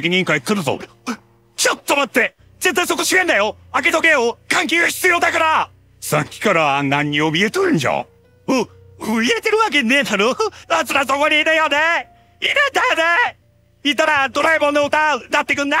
責任会来るぞ。ちょっと待って絶対そこ閉めんだよ開けとけよ換気が必要だからさっきから何に怯えとるんじゃう、怯えてるわけねえだろあつらそこにいるよねいるんだよねいたらドラえもんの歌歌ってくんない